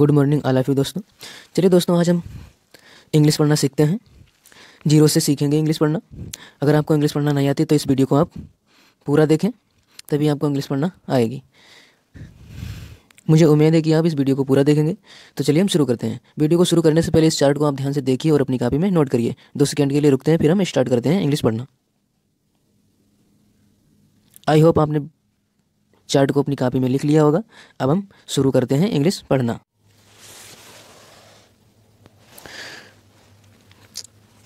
good morning आलाफ you दोस्तों चलिए दोस्तों आज हम इंग्लिश पढ़ना सीखते हैं जीरो से सीखेंगे इंग्लिश पढ़ना अगर आपको इंग्लिश पढ़ना नहीं आती तो इस वीडियो को आप पूरा देखें तभी आपको इंग्लिश पढ़ना आएगी मुझे उम्मीद है कि आप इस वीडियो को पूरा देखेंगे तो चलिए हम शुरू करते हैं वीडियो को शुरू करने से पहले इस चार्ट को आप ध्यान से देखिए और अपनी कापी में नोट करिए दो सेकेंड के लिए रुकते हैं फिर हम स्टार्ट करते हैं इंग्लिश पढ़ना आई होप आपने चार्ट को अपनी कापी में लिख लिया होगा अब हम शुरू करते हैं इंग्लिश पढ़ना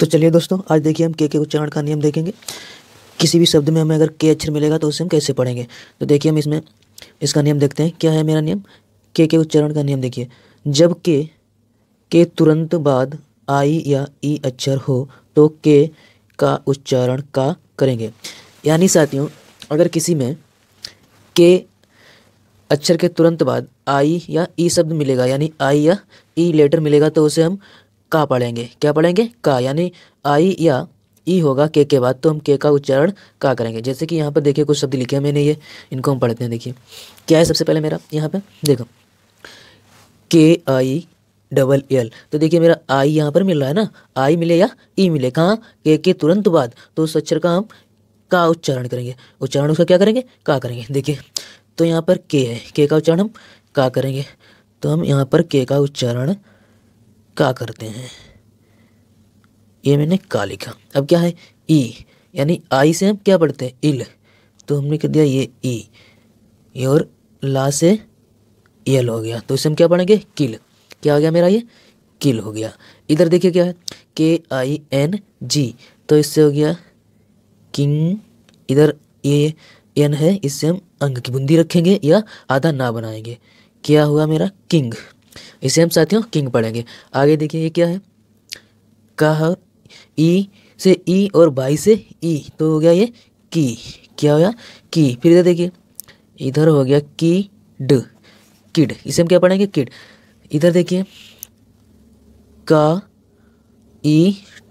तो चलिए दोस्तों आज देखिए हम के के उच्चारण का नियम देखेंगे किसी भी शब्द में हमें अगर के अक्षर मिलेगा तो उसे हम कैसे पढ़ेंगे तो देखिए हम इसमें इसका नियम देखते हैं क्या है मेरा नियम के के उच्चारण का नियम देखिए जब के के तुरंत बाद आई या ई e अक्षर हो तो के का उच्चारण का करेंगे यानी साथियों अगर किसी में के अक्षर के तुरंत बाद आई या ई e शब्द मिलेगा यानी आई या ई e लेटर मिलेगा तो उसे हम का पढ़ेंगे क्या पढ़ेंगे का यानी आई या ई होगा के के बाद तो हम के का उच्चारण का करेंगे जैसे कि यहाँ पर देखिए कुछ शब्द लिखे मैंने ये इनको हम पढ़ते हैं देखिए क्या है सबसे पहले मेरा यहाँ पर देखो के आई डबल एल तो देखिए मेरा आई यहाँ पर मिल रहा है ना आई मिले या ई मिले कहाँ के के तुरंत बाद तो उस अक्षर का हम का उच्चारण करेंगे उच्चारण उसका क्या करेंगे का करेंगे देखिए तो यहाँ पर के है के का उच्चारण हम का करेंगे तो हम यहाँ पर के का उच्चारण का करते हैं ये मैंने का लिखा अब क्या है ई यानी आई से हम क्या पढ़ते हैं इल तो हमने कर दिया ये ई और ला से यल हो गया तो इसे हम क्या पढ़ेंगे किल क्या हो गया मेरा ये किल हो गया इधर देखिए क्या है के आई एन जी तो इससे हो गया किंग इधर ये एन है इससे हम अंग की बुंदी रखेंगे या आधा ना बनाएंगे क्या हुआ मेरा किंग इसे हम साथियों किंग पढ़ेंगे आगे देखिए ये क्या है कह ई से ई और बाई से ई तो हो गया ये की क्या हो गया की फिर इधर देखिए इधर हो गया की ड किड इसे हम क्या पढ़ेंगे किड इधर देखिए का ई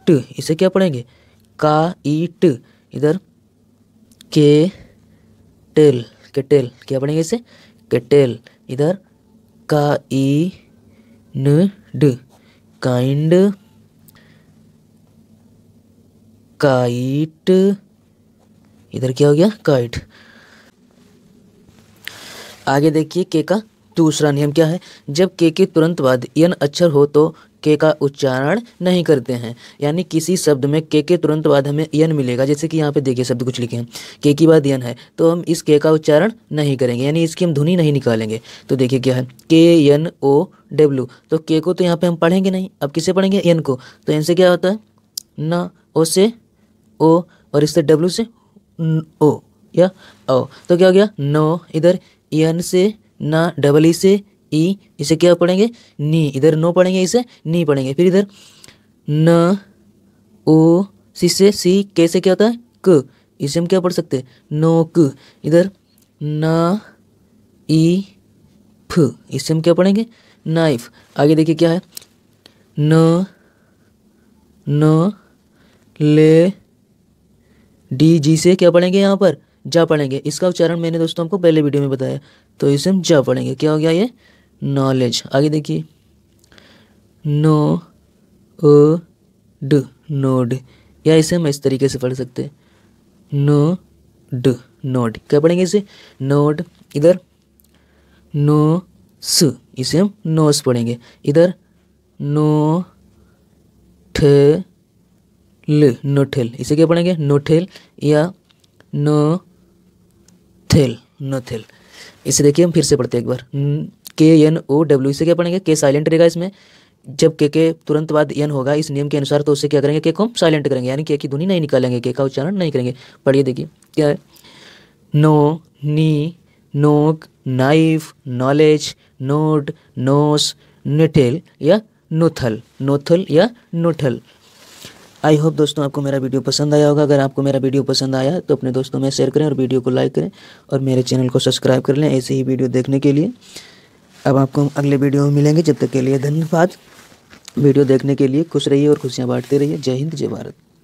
ट इसे क्या पढ़ेंगे का ई ट इधर के टेल के टेल क्या पढ़ेंगे इसे के टेल इधर kind kind काइट इधर क्या हो गया काइट आगे देखिए के का दूसरा नियम क्या है जब के के तुरंत बाद यन अक्षर हो तो के का उच्चारण नहीं करते हैं यानी किसी शब्द में के के तुरंत बाद हमें यन मिलेगा जैसे कि यहाँ पे देखिए शब्द कुछ लिखे हैं के की बाद यन है तो हम इस के का उच्चारण नहीं करेंगे यानी इसकी हम धुनि नहीं निकालेंगे तो देखिए क्या है के एन ओ डब्ल्यू तो के को तो यहाँ पर हम पढ़ेंगे नहीं अब किसे पढ़ेंगे एन को तो एन से क्या होता है न ओ से ओ और इससे डब्ल्यू से ओ या ओ तो क्या हो गया नो इधर एन से ना डबल ई से ई इसे क्या पढ़ेंगे नी इधर नो पढ़ेंगे इसे नी पढ़ेंगे फिर इधर न ओ सी से सी कैसे क्या होता है क इसे हम क्या पढ़ सकते हैं क इधर न ई फ इसे हम क्या पढ़ेंगे नाइफ आगे देखिए क्या है न न ले डी जी से क्या पढ़ेंगे यहाँ पर जा पढ़ेंगे इसका उच्चारण मैंने दोस्तों आपको पहले वीडियो में बताया तो इसे हम जा पढ़ेंगे क्या हो गया ये नॉलेज आगे देखिए नो ओ ड नोड या इसे हम इस तरीके से पढ़ सकते हैं नो ड नोड क्या पढ़ेंगे इसे नोड इधर नो स इसे हम नोस पढ़ेंगे इधर नो ठ ल नोठेल इसे क्या पढ़ेंगे नोठेल या नो थेल नोथेल इसे देखिए हम फिर से पढ़ते हैं एक बार के एन ओ डब्ल्यू से क्या पढ़ेंगे के साइलेंट रहेगा इसमें जब के के तुरंत बाद एन होगा इस नियम के अनुसार तो उसे क्या करेंगे के को हम साइलेंट करेंगे यानी के की ध्वनि नहीं निकालेंगे के का उच्चारण नहीं करेंगे पढ़िए देखिए क्या है know knee knock knife knowledge knot knows निठेल या नोथल नोथल या नोथल आई होप दोस्तों आपको मेरा वीडियो पसंद आया होगा अगर आपको मेरा वीडियो पसंद आया तो अपने दोस्तों में शेयर करें और वीडियो को लाइक करें और मेरे चैनल को सब्सक्राइब कर लें ऐसे ही वीडियो देखने के लिए अब आपको हम अगले वीडियो में मिलेंगे जब तक के लिए धन्यवाद वीडियो देखने के लिए खुश रहिए और खुशियाँ बांटते रहिए जय हिंद जय भारत